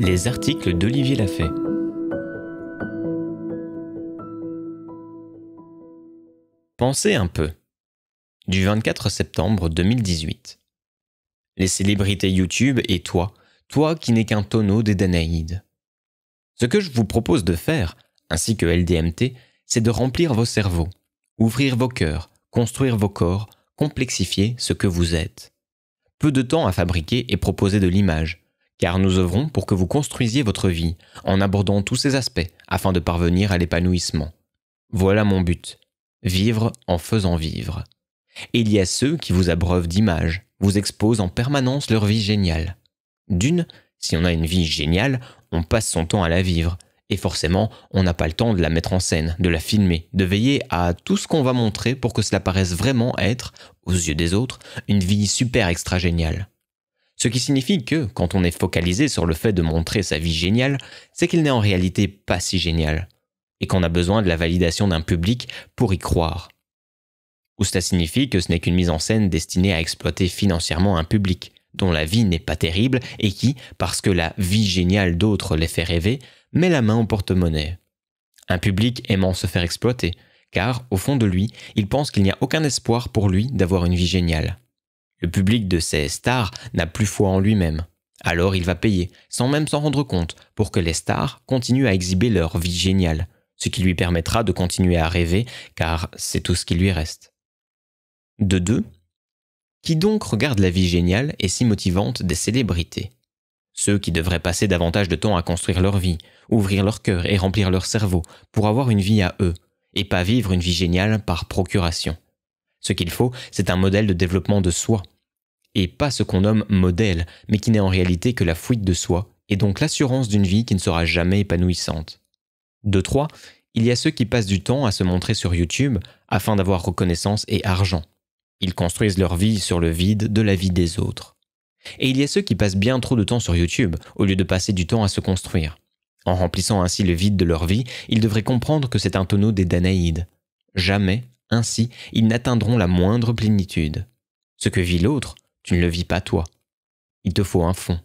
Les articles d'Olivier Lafay. Pensez un peu. Du 24 septembre 2018. Les célébrités YouTube et toi, toi qui n'es qu'un tonneau des Danaïdes. Ce que je vous propose de faire, ainsi que LDMT, c'est de remplir vos cerveaux, ouvrir vos cœurs, construire vos corps, complexifier ce que vous êtes. Peu de temps à fabriquer et proposer de l'image, car nous œuvrons pour que vous construisiez votre vie en abordant tous ses aspects afin de parvenir à l'épanouissement. Voilà mon but, vivre en faisant vivre. il y a ceux qui vous abreuvent d'images, vous exposent en permanence leur vie géniale. D'une, si on a une vie géniale, on passe son temps à la vivre, et forcément, on n'a pas le temps de la mettre en scène, de la filmer, de veiller à tout ce qu'on va montrer pour que cela paraisse vraiment être, aux yeux des autres, une vie super extra géniale. Ce qui signifie que, quand on est focalisé sur le fait de montrer sa vie géniale, c'est qu'il n'est en réalité pas si génial, et qu'on a besoin de la validation d'un public pour y croire. Ou cela signifie que ce n'est qu'une mise en scène destinée à exploiter financièrement un public, dont la vie n'est pas terrible et qui, parce que la vie géniale d'autres les fait rêver, met la main au porte-monnaie. Un public aimant se faire exploiter, car, au fond de lui, il pense qu'il n'y a aucun espoir pour lui d'avoir une vie géniale. Le public de ces stars n'a plus foi en lui-même. Alors il va payer, sans même s'en rendre compte, pour que les stars continuent à exhiber leur vie géniale, ce qui lui permettra de continuer à rêver, car c'est tout ce qui lui reste. De deux, qui donc regarde la vie géniale et si motivante des célébrités Ceux qui devraient passer davantage de temps à construire leur vie, ouvrir leur cœur et remplir leur cerveau pour avoir une vie à eux, et pas vivre une vie géniale par procuration. Ce qu'il faut, c'est un modèle de développement de soi, et pas ce qu'on nomme modèle, mais qui n'est en réalité que la fuite de soi, et donc l'assurance d'une vie qui ne sera jamais épanouissante. De trois, Il y a ceux qui passent du temps à se montrer sur YouTube afin d'avoir reconnaissance et argent. Ils construisent leur vie sur le vide de la vie des autres. Et il y a ceux qui passent bien trop de temps sur YouTube au lieu de passer du temps à se construire. En remplissant ainsi le vide de leur vie, ils devraient comprendre que c'est un tonneau des Danaïdes. Jamais, ainsi, ils n'atteindront la moindre plénitude. Ce que vit l'autre, tu ne le vis pas toi. Il te faut un fond.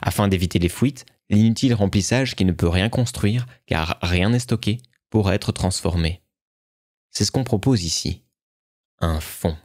Afin d'éviter les fuites, l'inutile remplissage qui ne peut rien construire car rien n'est stocké pour être transformé. C'est ce qu'on propose ici. Un fond.